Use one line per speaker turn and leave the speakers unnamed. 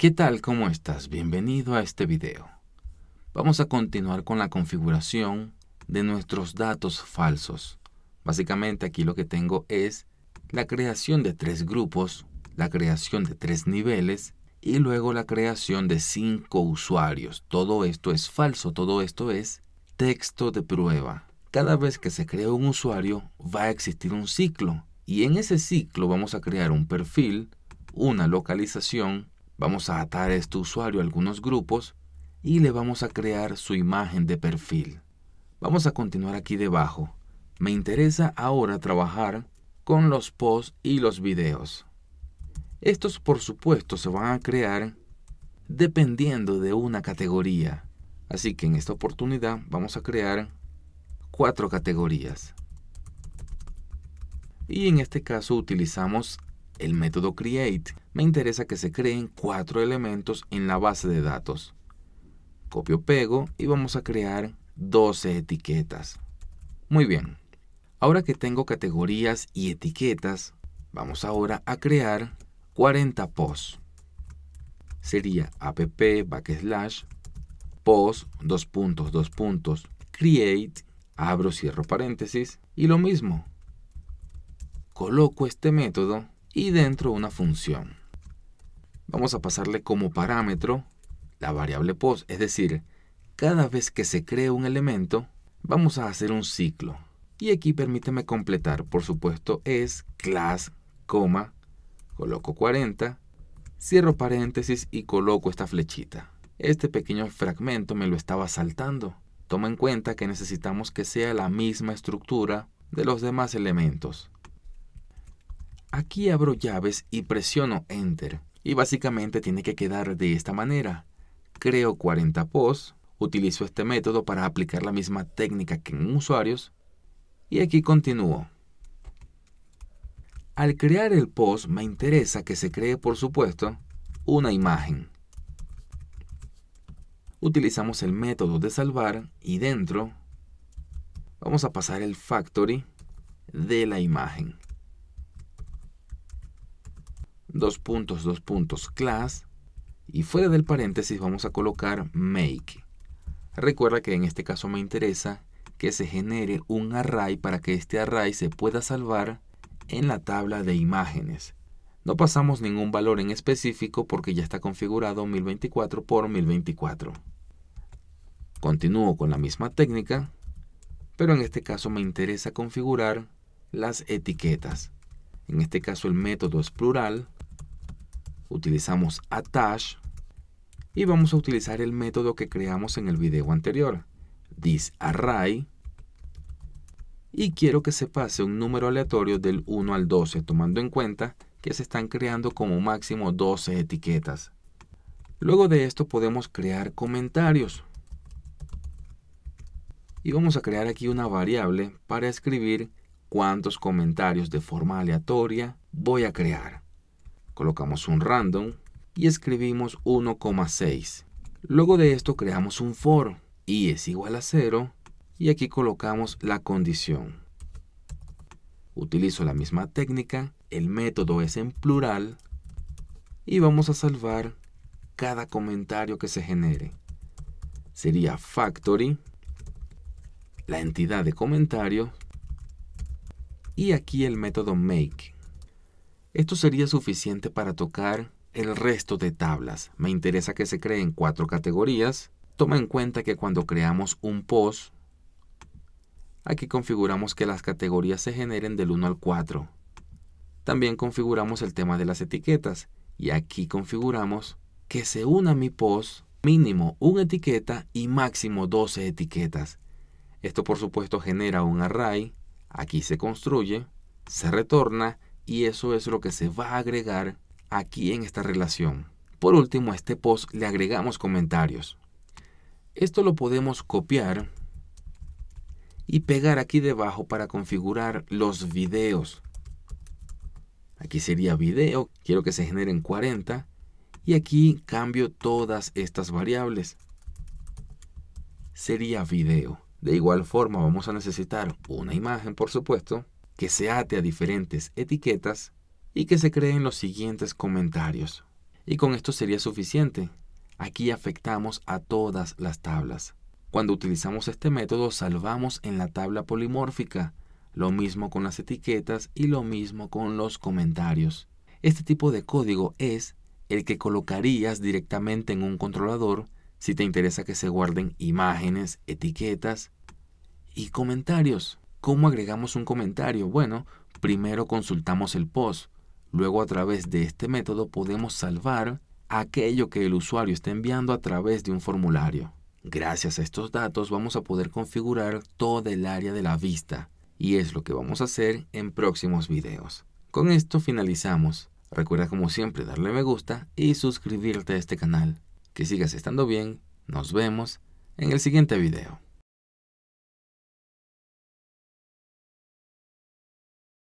¿Qué tal? ¿Cómo estás? Bienvenido a este video. Vamos a continuar con la configuración de nuestros datos falsos. Básicamente aquí lo que tengo es la creación de tres grupos, la creación de tres niveles y luego la creación de cinco usuarios. Todo esto es falso, todo esto es texto de prueba. Cada vez que se crea un usuario va a existir un ciclo y en ese ciclo vamos a crear un perfil, una localización Vamos a atar a este usuario a algunos grupos y le vamos a crear su imagen de perfil. Vamos a continuar aquí debajo. Me interesa ahora trabajar con los posts y los videos. Estos por supuesto se van a crear dependiendo de una categoría. Así que en esta oportunidad vamos a crear cuatro categorías. Y en este caso utilizamos el método create, me interesa que se creen cuatro elementos en la base de datos. Copio, pego y vamos a crear 12 etiquetas. Muy bien. Ahora que tengo categorías y etiquetas, vamos ahora a crear 40 posts. Sería app backslash post dos puntos dos puntos create abro cierro paréntesis y lo mismo. Coloco este método y dentro una función. Vamos a pasarle como parámetro la variable post, es decir, cada vez que se cree un elemento, vamos a hacer un ciclo. Y aquí permíteme completar, por supuesto, es class, coma, coloco 40, cierro paréntesis y coloco esta flechita. Este pequeño fragmento me lo estaba saltando. Toma en cuenta que necesitamos que sea la misma estructura de los demás elementos. Aquí abro llaves y presiono Enter. Y básicamente tiene que quedar de esta manera. Creo 40 posts, utilizo este método para aplicar la misma técnica que en usuarios y aquí continúo. Al crear el post me interesa que se cree, por supuesto, una imagen. Utilizamos el método de salvar y dentro vamos a pasar el factory de la imagen dos puntos, dos puntos, class, y fuera del paréntesis vamos a colocar make. Recuerda que en este caso me interesa que se genere un array para que este array se pueda salvar en la tabla de imágenes. No pasamos ningún valor en específico porque ya está configurado 1024 por 1024. Continúo con la misma técnica, pero en este caso me interesa configurar las etiquetas. En este caso el método es plural, utilizamos attach y vamos a utilizar el método que creamos en el video anterior, disArray, y quiero que se pase un número aleatorio del 1 al 12, tomando en cuenta que se están creando como máximo 12 etiquetas. Luego de esto podemos crear comentarios. Y vamos a crear aquí una variable para escribir cuántos comentarios de forma aleatoria voy a crear colocamos un random y escribimos 1,6. Luego de esto creamos un for y es igual a 0 y aquí colocamos la condición. Utilizo la misma técnica, el método es en plural y vamos a salvar cada comentario que se genere. Sería factory, la entidad de comentario y aquí el método make. Esto sería suficiente para tocar el resto de tablas. Me interesa que se creen cuatro categorías. Toma en cuenta que cuando creamos un post, aquí configuramos que las categorías se generen del 1 al 4. También configuramos el tema de las etiquetas y aquí configuramos que se una mi post mínimo una etiqueta y máximo 12 etiquetas. Esto por supuesto genera un array, aquí se construye, se retorna y eso es lo que se va a agregar aquí en esta relación. Por último, a este post le agregamos comentarios. Esto lo podemos copiar y pegar aquí debajo para configurar los videos. Aquí sería video, quiero que se generen 40 y aquí cambio todas estas variables. Sería video. De igual forma vamos a necesitar una imagen, por supuesto, que se ate a diferentes etiquetas y que se creen los siguientes comentarios. Y con esto sería suficiente. Aquí afectamos a todas las tablas. Cuando utilizamos este método salvamos en la tabla polimórfica, lo mismo con las etiquetas y lo mismo con los comentarios. Este tipo de código es el que colocarías directamente en un controlador si te interesa que se guarden imágenes, etiquetas y comentarios. ¿Cómo agregamos un comentario? Bueno, primero consultamos el post. Luego a través de este método podemos salvar aquello que el usuario está enviando a través de un formulario. Gracias a estos datos vamos a poder configurar toda el área de la vista y es lo que vamos a hacer en próximos videos. Con esto finalizamos. Recuerda como siempre darle me gusta y suscribirte a este canal. Que sigas estando bien. Nos vemos en el siguiente video.